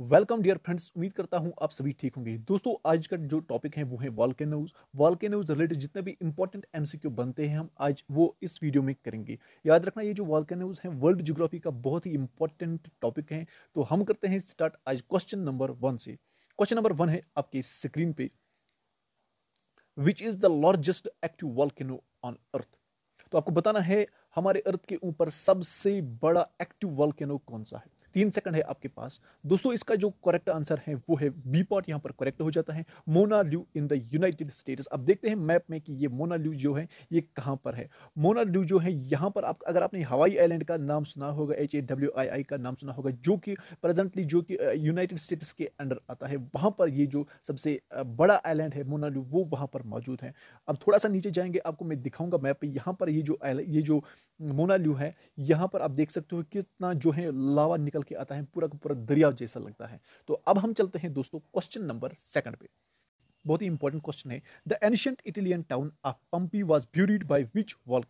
welcome dear friends उम्मीद करता हूं आप सभी ठीक होंगे दोस्तों आज का जो टॉपिक है वो है वॉल्के न्यूज रिलेटेड जितने भी इंपॉर्टेंट एमसीक्यू बनते हैं हम आज वो इस वीडियो में करेंगे याद रखना ये जो न्यूज है वर्ल्ड जियोग्राफी का बहुत ही इंपॉर्टेंट टॉपिक है तो हम करते हैं स्टार्ट आज क्वेश्चन नंबर वन से क्वेश्चन नंबर वन है आपकी स्क्रीन पे which is the largest active volcano on earth तो आपको बताना है हमारे अर्थ के ऊपर सबसे बड़ा एक्टिव वॉल्केनो कौन सा है तीन सेकंड है आपके पास दोस्तों इसका जो करेक्ट आंसर है वो है बी पॉट यहाँ पर करेक्ट हो जाता है Mauna Loa in the United States अब देखते हैं मैप में कि ये मोना ल्यू जो है ये कहाँ पर है मोना ल्यू जो है यहाँ पर आप अगर आपने हवाई आइलैंड का नाम सुना होगा एच ए डब्ल्यू आई आई का नाम सुना होगा जो कि प्रेजेंटली जो कि यूनाइटेड स्टेट्स के अंडर आता है वहाँ पर ये जो सबसे बड़ा आइलैंड है मोना ल्यू वो वहाँ पर मौजूद है अब थोड़ा सा नीचे जाएंगे आपको मैं दिखाऊंगा मैप यहाँ पर ये जो ये जो मोना ल्यू है यहाँ पर आप देख सकते हो कितना जो है लावा निकल निकल के आता है पूरा का पूरा दरिया जैसा लगता है तो अब हम चलते हैं दोस्तों क्वेश्चन नंबर सेकंड पे बहुत ही इंपॉर्टेंट क्वेश्चन है the ancient Italian town of Pompeii was buried by which wall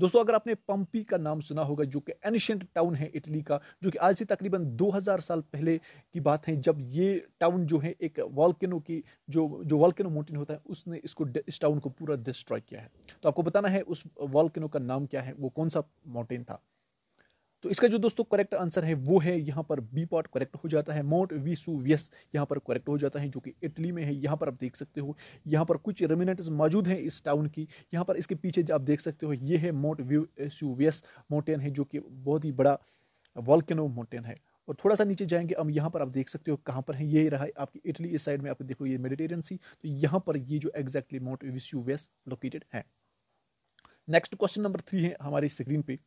दोस्तों अगर आपने पंपी का नाम सुना होगा जो कि एनिशेंट टाउन है इटली का जो कि आज से तकरीबन 2000 साल पहले की बात है जब ये टाउन जो है एक वॉल्केनो की जो जो वॉल्केनो माउंटेन होता है उसने इसको इस टाउन को पूरा डिस्ट्रॉय किया है तो आपको बताना है उस वॉल्केनो का नाम क्या है वो कौन सा माउंटेन था तो इसका जो दोस्तों करेक्ट आंसर है वो है यहाँ पर बी पार्ट करेक्ट हो जाता है माउंट वीसूवियस यहाँ पर करेक्ट हो जाता है जो कि इटली में है यहाँ पर आप देख सकते हो यहाँ पर कुछ रेमिनेट मौजूद हैं इस टाउन की यहाँ पर इसके पीछे आप देख सकते हो ये है माउंट व्यूसूवियस माउंटेन है जो कि बहुत ही बड़ा वॉल्केनो माउंटेन है और थोड़ा सा नीचे जाएंगे अब यहाँ पर आप देख सकते हो कहाँ पर है ये रहा है आपकी इटली इस साइड में आप देखो ये मेडिटेरियन सी तो यहाँ पर ये जो एग्जैक्टली माउंट विस्यूवेस लोकेटेड है नेक्स्ट क्वेश्चन नंबर थ्री है हमारी स्क्रीन पे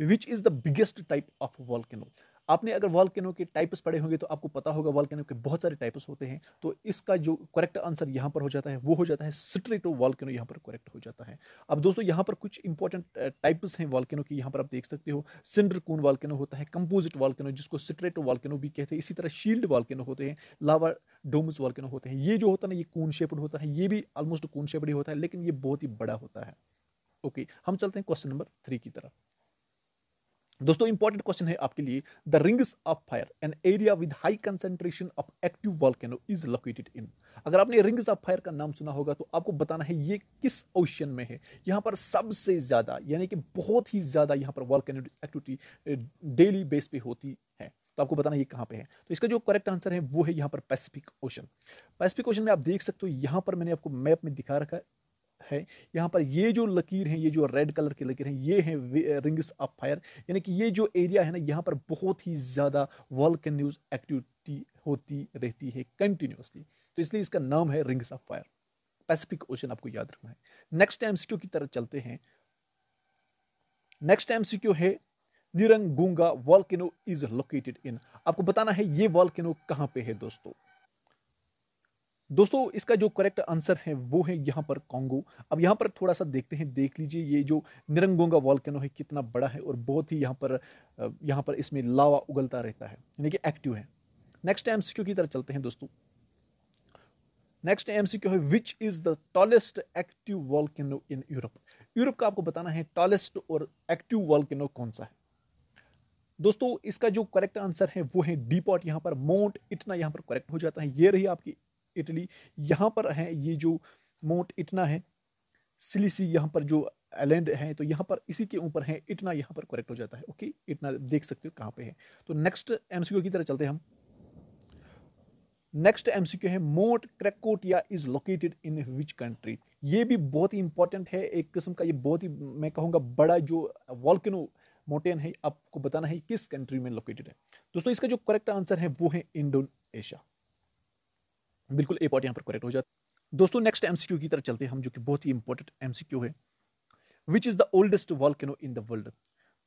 which is the biggest type of volcano आपने अगर वॉल्केनो के टाइप्स पढ़े होंगे तो आपको पता होगा वॉल्केनो के बहुत सारे टाइप्स होते हैं तो इसका जो करेक्ट आंसर यहाँ पर हो जाता है वो हो जाता है स्ट्रेटो वॉल्केनो यहाँ पर करेक्ट हो जाता है अब दोस्तों यहाँ पर कुछ इंपॉर्टेंट टाइप्स हैं वॉल्केनो की यहाँ पर आप देख सकते हो सिंड्रकून वॉल्केनो होता है कंपोजिट वॉल्केनो जिसको स्ट्रेटो वॉल्केनो भी कहते हैं इसी तरह शील्ड वॉल्केनो होते हैं लावा डोमस वॉल्केनो होते हैं ये जो होता है ना ये कून शेपड होता है ये भी ऑलमोस्ट कून शेपड ही होता है लेकिन ये बहुत ही बड़ा होता है ओके हम चलते हैं क्वेश्चन नंबर थ्री की तरफ दोस्तों इंपॉर्टेंट क्वेश्चन है आपके लिए the rings of fire an area with high concentration of active volcano is located in अगर आपने रिंग्स ऑफ फायर का नाम सुना होगा तो आपको बताना है ये किस ओशन में है यहाँ पर सबसे ज़्यादा यानी कि बहुत ही ज़्यादा यहाँ पर वॉल्केनो एक्टिविटी डेली बेस पे होती है तो आपको बताना ये कहाँ पे है तो इसका जो करेक्ट आंसर है वो है यहाँ पर पैसिफिक ओशन पैसिफिक ओशन में आप देख सकते हो यहाँ पर मैंने आपको मैप में दिखा रखा है है यहाँ पर ये जो लकीर हैं ये जो रेड कलर की लकीर हैं ये हैं रिंग्स ऑफ फायर यानी कि ये जो एरिया है ना यहाँ पर बहुत ही ज़्यादा वॉल्कन्यूज एक्टिविटी होती रहती है कंटिन्यूसली तो इसलिए इसका नाम है rings of fire Pacific Ocean आपको याद रखना है नेक्स्ट टाइम सिक्यू की तरह चलते हैं नेक्स्ट टाइम सिक्यू है Nyiragongo volcano is located in आपको बताना है ये वॉल्केनो कहाँ पे है दोस्तों दोस्तों इसका जो करेक्ट आंसर है वो है यहाँ पर कॉन्गो अब यहाँ पर थोड़ा सा देखते हैं देख लीजिए ये जो निरंगोंगा वॉल्केनो है कितना बड़ा है और बहुत ही यहाँ पर यहाँ पर इसमें लावा उगलता रहता है यानी कि एक्टिव है नेक्स्ट एम की तरह चलते हैं दोस्तों नेक्स्ट एम है which is the tallest active volcano in Europe Europe का आपको बताना है टॉलेस्ट और एक्टिव वॉल्केनो कौन सा है दोस्तों इसका जो करेक्ट आंसर है वो है डीपॉट यहाँ पर माउंट इतना यहाँ पर करेक्ट हो जाता है ये रही आपकी इटली यहाँ पर है ये जो मोट इटना है सिलिसी यहाँ पर जो एलैंड है तो यहाँ पर इसी के ऊपर है इटना यहाँ पर करेक्ट हो जाता है ओके इटना देख सकते हो कहाँ पे है तो नेक्स्ट एमसीक्यू की तरह चलते हैं हम नेक्स्ट एमसीक्यू है Mount Krakatoa is located in which country ये भी बहुत ही इंपॉर्टेंट है एक किस्म का ये बहुत ही मैं कहूँगा बड़ा जो वॉल्किनो मोटेन है आपको बताना है किस कंट्री में लोकेटेड है दोस्तों इसका जो करेक्ट आंसर है वो है इंडोनेशिया बिल्कुल ए पॉइंट यहाँ पर करेक्ट हो जाता दोस्तों नेक्स्ट एम की तरफ चलते हैं हम जो कि बहुत ही इंपॉर्टेंट एम है which is the oldest volcano in the world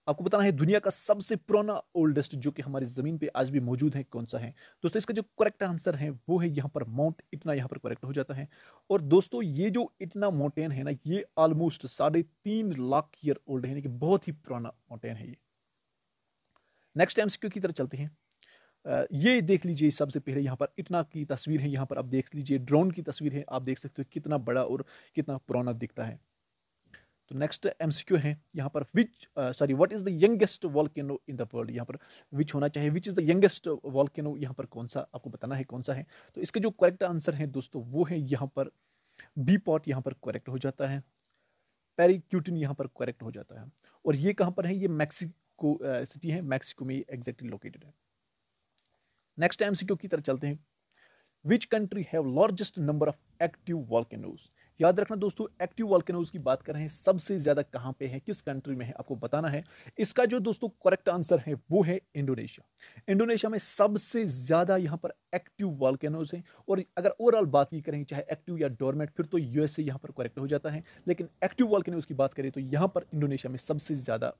आपको बताना है दुनिया का सबसे पुराना ओल्डेस्ट जो कि हमारी ज़मीन पे आज भी मौजूद है कौन सा है दोस्तों इसका जो करेक्ट आंसर है वो है यहाँ पर माउंट इटना यहाँ पर करेक्ट हो जाता है और दोस्तों ये जो इटना माउंटेन है ना ये ऑलमोस्ट साढ़े तीन लाख ईयर ओल्ड है यानी कि बहुत ही पुराना माउंटेन है ये नेक्स्ट एम की तरफ चलते हैं ये देख लीजिए सबसे पहले यहाँ पर इतना की तस्वीर है यहाँ पर आप देख लीजिए ड्रोन की तस्वीर है आप देख सकते हो कितना बड़ा और कितना पुराना दिखता है तो नेक्स्ट एम है यहाँ पर which sorry what is the youngest volcano in the world यहाँ पर विच होना चाहिए which is the youngest volcano यहाँ पर कौन सा आपको बताना है कौन सा है तो इसका जो करेक्ट आंसर है दोस्तों वो है यहाँ पर बी पॉट यहाँ पर करेक्ट हो जाता है पेरिक्यूटिन यहाँ पर करेक्ट हो जाता है और ये कहाँ पर है ये मैक्सिको सिटी है मैक्सिको में एग्जैक्टली लोकेटेड है नेक्स्ट टाइम क्यों की तरह चलते हैं which country have largest number of active volcanoes याद रखना दोस्तों एक्टिव वॉल्केनोज की बात कर रहे हैं सबसे ज़्यादा कहाँ पे है किस कंट्री में है आपको बताना है इसका जो दोस्तों करेक्ट आंसर है वो है इंडोनेशिया इंडोनेशिया में सबसे ज़्यादा यहाँ पर एक्टिव वॉल्केनोज हैं और अगर ओवरऑल बात की करें चाहे एक्टिव या डोरमेट फिर तो यूएसए यहाँ पर करेक्ट हो जाता है लेकिन एक्टिव वॉल्केनोज की बात करें तो यहाँ पर इंडोनेशिया में सबसे ज़्यादा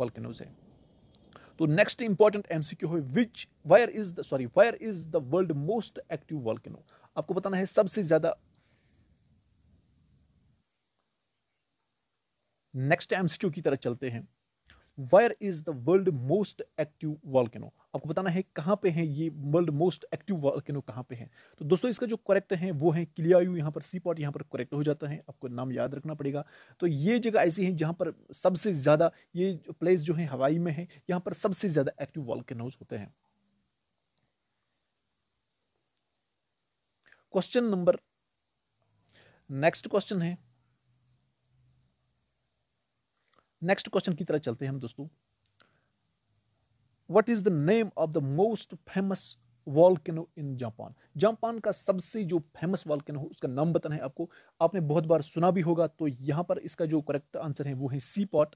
वॉल्केनोज है तो नेक्स्ट इंपॉर्टेंट एमसीक्यू है which where is the sorry where is the world most active volcano आपको बताना है सबसे ज्यादा नेक्स्ट एमसीक्यू की तरह चलते हैं where is the world most active volcano आपको बताना है कहाँ पे है ये वर्ल्ड मोस्ट एक्टिव वॉल्केनो कहाँ पे है तो दोस्तों इसका जो करेक्ट है वो है क्लियायू यहाँ पर सी पॉट यहाँ पर करेक्ट हो जाता है आपको नाम याद रखना पड़ेगा तो ये जगह ऐसी है जहाँ पर सबसे ज़्यादा ये प्लेस जो है हवाई में है यहाँ पर सबसे ज़्यादा एक्टिव वॉल्केनोज होते हैं क्वेश्चन नंबर नेक्स्ट क्वेश्चन है नेक्स्ट क्वेश्चन की तरह चलते हैं हम दोस्तों what is the name of the most famous volcano in Japan Japan का सबसे जो फेमस वॉल्केनो है उसका नाम बताना है आपको आपने बहुत बार सुना भी होगा तो यहाँ पर इसका जो करेक्ट आंसर है वो है सी पॉट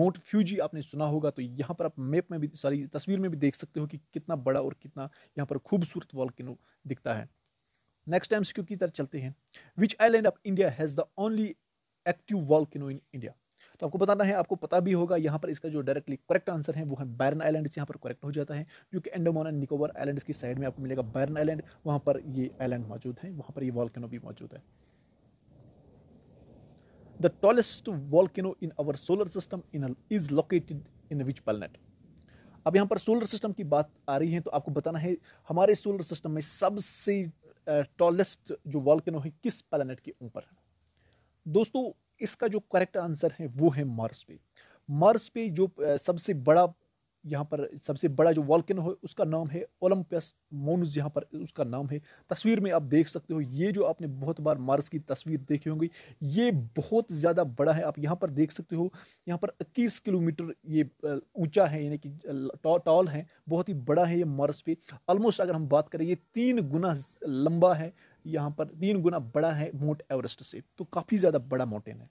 माउंट फ्यूजी आपने सुना होगा तो यहाँ पर आप मैप में भी सारी तस्वीर में भी देख सकते हो कि कितना बड़ा और कितना यहाँ पर खूबसूरत वॉल्केनो दिखता है नेक्स्ट टाइम क्योंकि की तरफ चलते हैं which island of India has the only active volcano in India तो आपको बताना है आपको पता भी होगा यहाँ पर इसका जो डायरेक्टली करेक्ट आंसर है वो है बैरन आइलैंड यहाँ पर करेक्ट हो जाता है जो कि एंडोमान एंड निकोबर आइलैंड की साइड में आपको मिलेगा बैरन आइलैंड वहाँ पर ये आइलैंड मौजूद है वहाँ पर ये वॉलकैनो भी मौजूद है the tallest volcano in our solar system in is located in which which अब यहाँ पर सोलर सिस्टम की बात आ रही है तो आपको बताना है हमारे सोलर सिस्टम में सबसे टॉलेस्ट जो वॉल्केनो है किस प्लानट के ऊपर है दोस्तों इसका जो करेक्ट आंसर है वो है मार्स पे मार्स पे जो सबसे बड़ा यहाँ पर सबसे बड़ा जो वॉल्किन है उसका नाम है ओलम्पस मोनस यहाँ पर उसका नाम है तस्वीर में आप देख सकते हो ये जो आपने बहुत बार मार्स की तस्वीर देखी होंगी ये बहुत ज़्यादा बड़ा है आप यहाँ पर देख सकते हो यहाँ पर 21 किलोमीटर ये ऊंचा है यानी कि टॉल है बहुत ही बड़ा है ये मार्स पे ऑलमोस्ट अगर हम बात करें ये तीन गुना लंबा है यहाँ पर तीन गुना बड़ा है माउंट एवरेस्ट से तो काफ़ी ज़्यादा बड़ा माउंटेन है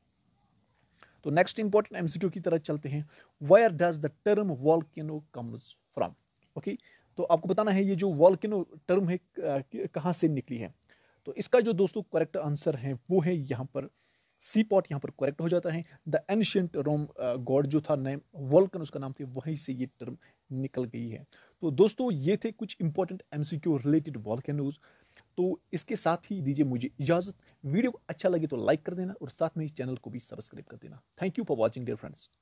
तो नेक्स्ट इंपॉर्टेंट एमसीक्यू की तरह चलते हैं where does the term volcano comes from okay तो आपको बताना है ये जो वॉल्किनो टर्म है कहाँ से निकली है तो इसका जो दोस्तों करेक्ट आंसर है वो है यहाँ पर सी पॉट यहाँ पर करेक्ट हो जाता है द एनशियंट रोम गॉड जो था नेम वॉल्कन उसका नाम थे वहीं से ये टर्म निकल गई है तो दोस्तों ये थे कुछ इंपॉर्टेंट एमसीक्यू रिलेटेड वॉल्केनोज़ तो इसके साथ ही दीजिए मुझे इजाज़त वीडियो अच्छा लगे तो लाइक कर देना और साथ में इस चैनल को भी सब्सक्राइब कर देना thank you for watching dear friends